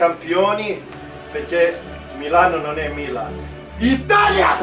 campioni perché Milano non è Milano. Italia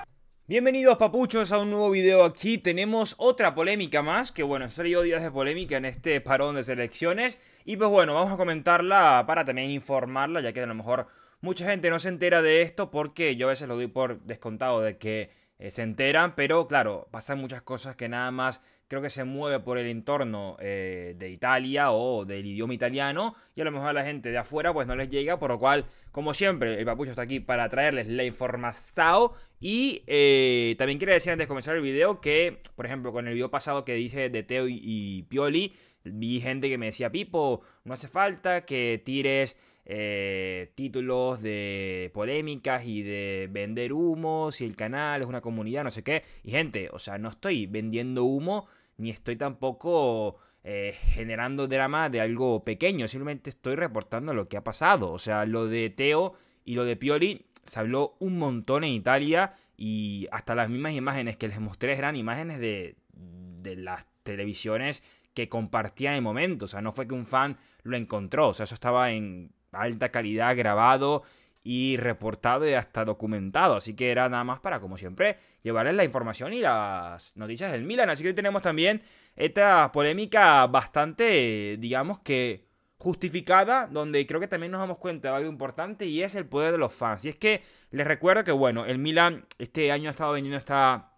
es Bienvenidos papuchos a un nuevo video aquí. Tenemos otra polémica más, que bueno, han salido días de polémica en este parón de selecciones. Y pues bueno, vamos a comentarla para también informarla, ya que a lo mejor mucha gente no se entera de esto porque yo a veces lo doy por descontado de que eh, se enteran, pero claro, pasan muchas cosas que nada más creo que se mueve por el entorno eh, de Italia o del idioma italiano y a lo mejor a la gente de afuera pues no les llega, por lo cual, como siempre, el papucho está aquí para traerles la información y eh, también quiero decir antes de comenzar el video que, por ejemplo, con el video pasado que dije de Teo y Pioli, vi gente que me decía, Pipo, no hace falta que tires... Eh, títulos de polémicas y de vender humo, si el canal es una comunidad, no sé qué. Y gente, o sea, no estoy vendiendo humo, ni estoy tampoco eh, generando drama de algo pequeño, simplemente estoy reportando lo que ha pasado. O sea, lo de Teo y lo de Pioli se habló un montón en Italia y hasta las mismas imágenes que les mostré eran imágenes de, de las televisiones que compartían el momento. O sea, no fue que un fan lo encontró. O sea, eso estaba en alta calidad grabado y reportado y hasta documentado. Así que era nada más para, como siempre, llevarles la información y las noticias del Milan. Así que hoy tenemos también esta polémica bastante, digamos que justificada, donde creo que también nos damos cuenta de algo importante y es el poder de los fans. Y es que les recuerdo que, bueno, el Milan este año ha estado vendiendo esta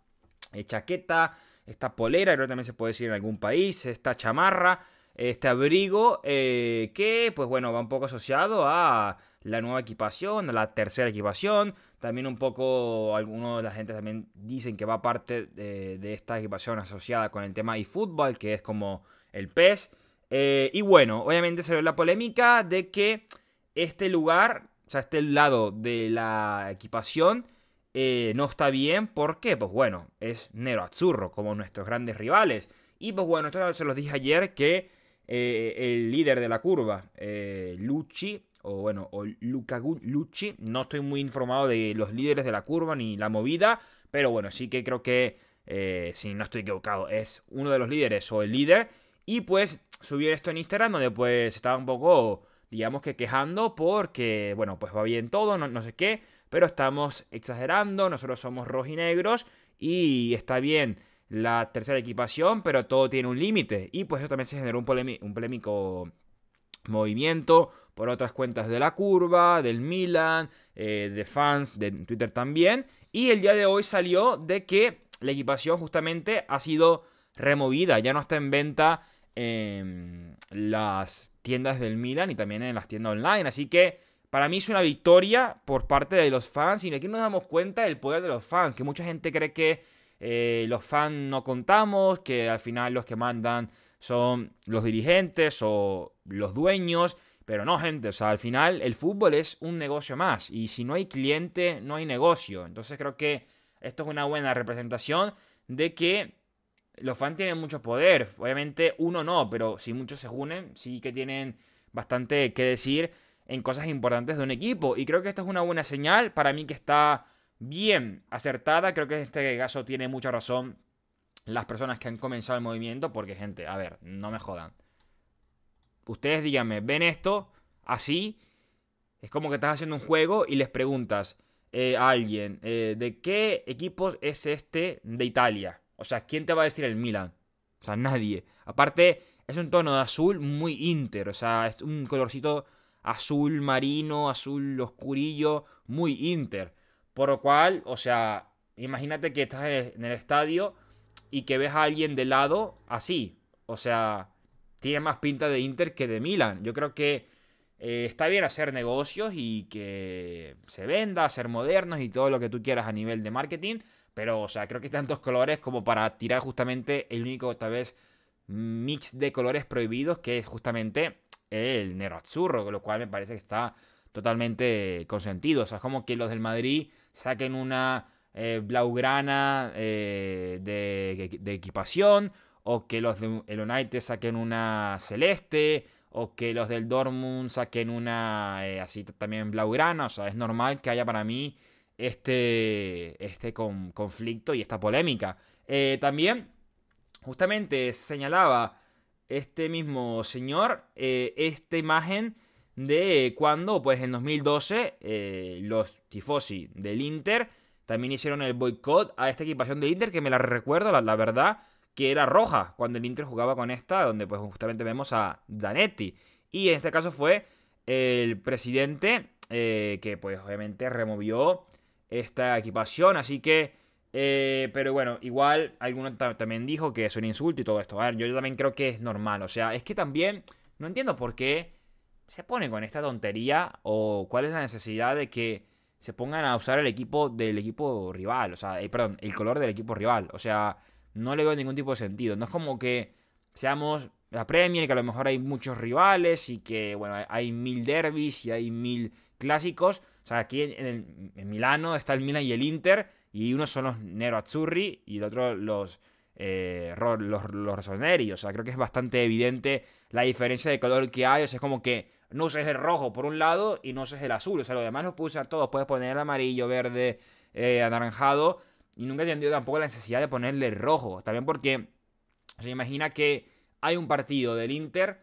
eh, chaqueta, esta polera, creo que también se puede decir en algún país, esta chamarra este abrigo eh, que, pues bueno, va un poco asociado a la nueva equipación, a la tercera equipación. También un poco, algunos de la gente también dicen que va parte de, esta equipación asociada con el tema fútbol, que es como el PES. Eh, y bueno, obviamente salió la polémica de que este lugar, o sea, este lado de la equipación eh, no está bien. ¿Por qué? Pues bueno, es Nero azurro como nuestros grandes rivales. Y pues bueno, esto se los dije ayer que eh, el líder de la curva, eh, Lucci, o bueno, o Luca Lucci. No estoy muy informado de los líderes de la curva ni la movida, pero bueno, sí que creo que, eh, si no estoy equivocado, es uno de los líderes o el líder. Y pues subió esto en Instagram, donde pues estaba un poco, digamos que quejando, porque, bueno, pues va bien todo, no, no sé qué, pero estamos exagerando, nosotros somos negros y está bien la tercera equipación, pero todo tiene un límite. Y pues eso también se generó un, polémico movimiento por otras cuentas de la curva, del Milan, eh, de fans de Twitter también. Y el día de hoy salió de que la equipación justamente ha sido removida, ya no está en venta en las tiendas del Milan y también en las tiendas online. Así que para mí es una victoria por parte de los fans y aquí nos damos cuenta del poder de los fans, que mucha gente cree que eh, los fans no contamos, que al final los que mandan son los dirigentes o los dueños. Pero no, gente, o sea, al final el fútbol es un negocio más. Y si no hay cliente, no hay negocio. Entonces creo que esto es una buena representación de que los fans tienen mucho poder. Obviamente uno no, pero si muchos se unen, sí que tienen bastante que decir en cosas importantes de un equipo. Y creo que esto es una buena señal para mí que está bien acertada. Creo que en este caso tiene mucha razón las personas que han comenzado el movimiento. Porque, gente, a ver, no me jodan. Ustedes díganme, ven esto así. Es como que estás haciendo un juego y les preguntas eh, a alguien, eh, ¿de qué equipos es este de Italia? O sea, ¿quién te va a decir el Milan? O sea, nadie. Aparte, es un tono de azul muy inter. O sea, es un colorcito azul marino, azul oscurillo, muy inter. Por lo cual, o sea, imagínate que estás en el estadio y que ves a alguien de lado así. O sea, tiene más pinta de Inter que de Milan. Yo creo que eh, está bien hacer negocios y que se venda, ser modernos y todo lo que tú quieras a nivel de marketing. Pero, o sea, creo que hay tantos colores como para tirar justamente el único, esta vez, mix de colores prohibidos que es justamente el negro con lo cual me parece que está totalmente consentido. O sea, es como que los del Madrid saquen una eh, blaugrana eh, de, equipación, o que los del United saquen una celeste, o que los del Dortmund saquen una eh, así también blaugrana. O sea, es normal que haya para mí este, este conflicto y esta polémica. también, justamente señalaba este mismo señor esta imagen de cuando, pues en 2012, eh, los tifosi del Inter también hicieron el boicot a esta equipación del Inter, que me la recuerdo, la, verdad, que era roja cuando el Inter jugaba con esta, donde pues justamente vemos a Zanetti. Y en este caso fue el presidente eh, que pues obviamente removió esta equipación, así que... Eh, pero bueno, igual alguno también dijo que es un insulto y todo esto. A ver, yo también creo que es normal. O sea, es que también no entiendo por qué se pone con esta tontería o cuál es la necesidad de que se pongan a usar el equipo del equipo rival, o sea, eh, perdón, el color del equipo rival, o sea, no le veo ningún tipo de sentido, no es como que seamos la Premier, que a lo mejor hay muchos rivales y que, bueno, hay mil derbis y hay mil clásicos, o sea, aquí en, Milano está el Milan y el Inter y unos son los Nero Azzurri y el otro los eh, los, los O sea, creo que es bastante evidente la diferencia de color que hay. O sea, es como que no uses el rojo por un lado y no uses el azul. O sea, lo demás lo puedes usar todo. Puedes poner el amarillo, verde, eh, anaranjado. Y nunca he entendido tampoco la necesidad de ponerle rojo. También porque se imagina que hay un partido del Inter.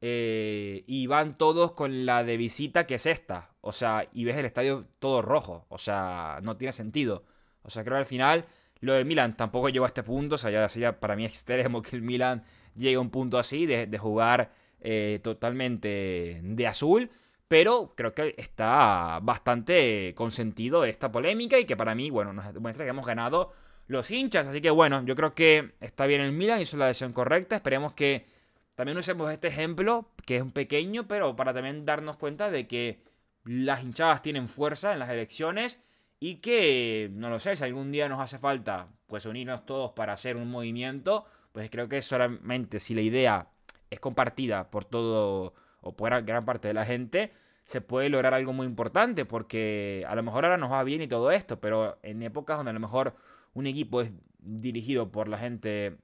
Eh, y van todos con la de visita que es esta. O sea, y ves el estadio todo rojo. O sea, no tiene sentido. O sea, creo que al final lo del Milan tampoco llegó a este punto, o sea, ya, para mí es extremo que el Milan llegue a un punto así de, jugar eh, totalmente de azul, pero creo que está bastante consentido esta polémica y que para mí, bueno, nos demuestra que hemos ganado los hinchas, así que bueno, yo creo que está bien el Milan, hizo la decisión correcta, esperemos que también usemos este ejemplo, que es un pequeño, pero para también darnos cuenta de que las hinchadas tienen fuerza en las elecciones y que, no lo sé, si algún día nos hace falta pues unirnos todos para hacer un movimiento, pues creo que solamente si la idea es compartida por todo o por gran parte de la gente, se puede lograr algo muy importante, porque a lo mejor ahora nos va bien y todo esto, pero en épocas donde a lo mejor un equipo es dirigido por la gente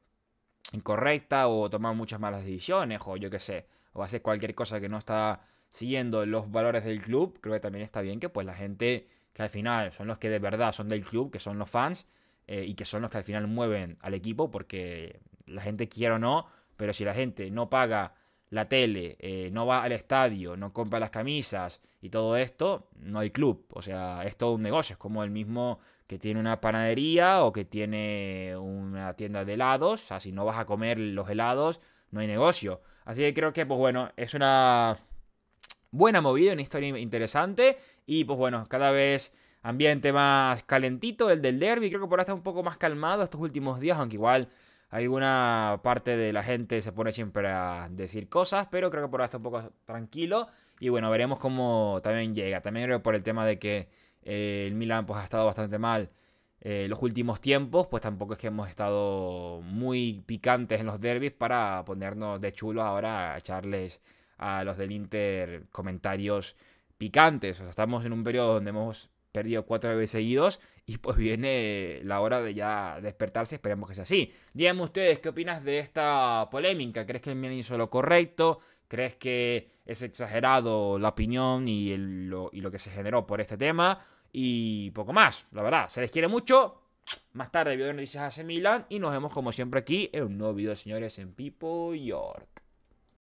incorrecta o toma muchas malas decisiones o yo qué sé, o hace cualquier cosa que no está siguiendo los valores del club, creo que también está bien que pues la gente que al final son los que de verdad son del club, que son los fans eh, y que son los que al final mueven al equipo, porque la gente quiere o no, pero si la gente no paga la tele, eh, no va al estadio, no compra las camisas y todo esto, no hay club. O sea, es todo un negocio. Es como el mismo que tiene una panadería o que tiene una tienda de helados. O sea, si no vas a comer los helados, no hay negocio. Así que creo que, pues bueno, es una buena movida, una historia interesante. Y pues bueno, cada vez ambiente más calentito, el del derby. Creo que por ahora está un poco más calmado estos últimos días, aunque igual alguna parte de la gente se pone siempre a decir cosas, pero creo que por ahora está un poco tranquilo. Y bueno, veremos cómo también llega. También creo por el tema de que eh, el Milan pues, ha estado bastante mal. Eh, los últimos tiempos, pues tampoco es que hemos estado muy picantes en los derbis para ponernos de chulo ahora a echarles a los del Inter comentarios picantes. O sea, estamos en un periodo donde hemos perdido cuatro veces seguidos y pues viene la hora de ya despertarse, esperemos que sea así. Díganme ustedes, ¿qué opinas de esta polémica? ¿Crees que el Milan hizo lo correcto? ¿Crees que es exagerado la opinión y, lo, y lo que se generó por este tema? Y poco más, la verdad, se les quiere mucho. Más tarde, video de noticias hace Milan y nos vemos como siempre aquí en un nuevo video, señores, en Pipo York.